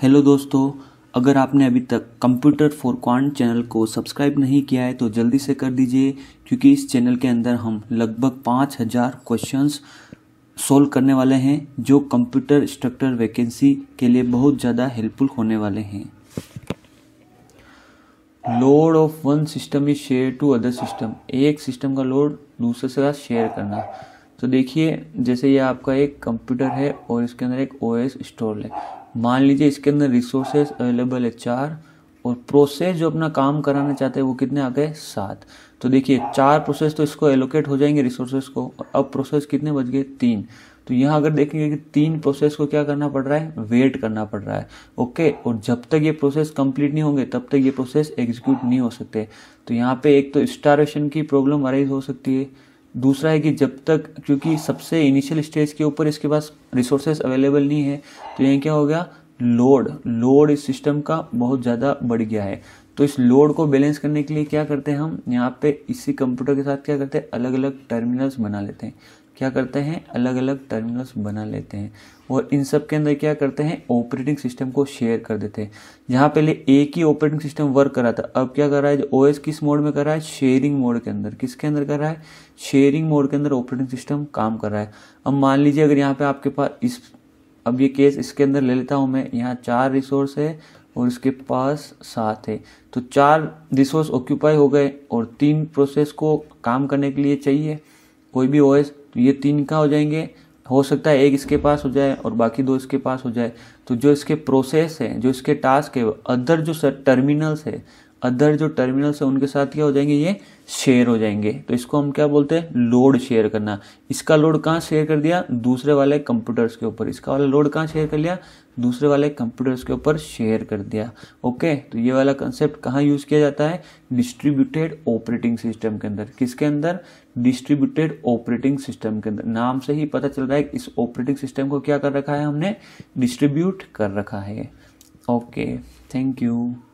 hello दोस्तों अगर आपने अभी तक कंप्यूटर फॉर क्वांट चैनल को सब्सक्राइब नहीं किया है तो जल्दी से कर दीजिए क्योंकि इस चैनल के अंदर हम लगभग पाँच हज़ार क्वेश्चंस सोल्व करने वाले हैं जो कंप्यूटर स्ट्रक्टर वैकेंसी के लिए बहुत ज़्यादा हेल्पफुल होने वाले हैं load of one system is share to other system एक सिस्टम का लोड दूसरे के साथ शेयर करना तो देखिए जैसे ये आपका एक कंप्यूटर है और इसके अंदर एक ओएस स्टोर है मान लीजिए इसके अंदर रिसोर्सेज अवेलेबल है चार और प्रोसेस जो अपना काम कराना चाहते हैं वो कितने आ गए सात तो देखिए चार प्रोसेस तो इसको एलोकेट हो जाएंगे रिसोर्सेज को और अब प्रोसेस कितने बच गए तीन तो यहाँ अगर देखेंगे कि तीन प्रोसेस को क्या करना पड़ रहा है वेट करना पड़ रहा है ओके और जब तक ये प्रोसेस कंप्लीट नहीं होंगे तब तक ये प्रोसेस एग्जीक्यूट नहीं हो सकते तो यहाँ पे एक तो स्टारेशन की प्रॉब्लम अराइज हो सकती है दूसरा है कि जब तक क्योंकि सबसे इनिशियल स्टेज के ऊपर इसके पास रिसोर्सेज अवेलेबल नहीं है तो यहाँ क्या हो गया लोड लोड इस सिस्टम का बहुत ज़्यादा बढ़ गया है तो इस लोड को बैलेंस करने के लिए क्या करते हैं हम यहाँ पे इसी कंप्यूटर के साथ क्या करते हैं अलग अलग टर्मिनल्स बना लेते हैं क्या करते हैं अलग अलग टर्मिनल्स बना लेते हैं और इन सब के अंदर क्या करते हैं ऑपरेटिंग सिस्टम को शेयर कर देते हैं जहाँ पहले एक ही ऑपरेटिंग सिस्टम वर्क कर रहा था अब क्या कर रहा है ओ एस किस मोड में कर रहा है शेयरिंग मोड के अंदर किसके अंदर कर रहा है शेयरिंग मोड के अंदर ऑपरेटिंग सिस्टम काम कर रहा है अब मान लीजिए अगर यहाँ पे आपके पास इस अब ये केस इसके अंदर ले लेता हूँ मैं यहाँ चार रिसोर्स है और इसके पास सात है तो चार रिसोर्स ऑक्यूपाई हो गए और तीन प्रोसेस को काम करने के लिए चाहिए कोई भी ओएस तो ये तीन का हो जाएंगे हो सकता है एक इसके पास हो जाए और बाकी दो इसके पास हो जाए तो जो इसके प्रोसेस है जो इसके टास्क है अदर जो सर टर्मिनल्स है अदर जो टर्मिनल्स है उनके साथ क्या हो जाएंगे ये शेयर हो जाएंगे तो इसको हम क्या बोलते हैं लोड शेयर करना इसका लोड कहाँ शेयर कर दिया दूसरे वाले कंप्यूटर्स के ऊपर इसका वाला लोड कहाँ शेयर कर लिया दूसरे वाले कंप्यूटर्स के ऊपर शेयर कर दिया ओके तो ये वाला कंसेप्ट कहाँ यूज़ किया जाता है डिस्ट्रीब्यूटेड ऑपरेटिंग सिस्टम के अंदर किसके अंदर डिस्ट्रीब्यूटेड ऑपरेटिंग सिस्टम के अंदर नाम से ही पता चल रहा है इस ऑपरेटिंग सिस्टम को क्या कर रखा है हमने डिस्ट्रीब्यूट कर रखा है ओके थैंक यू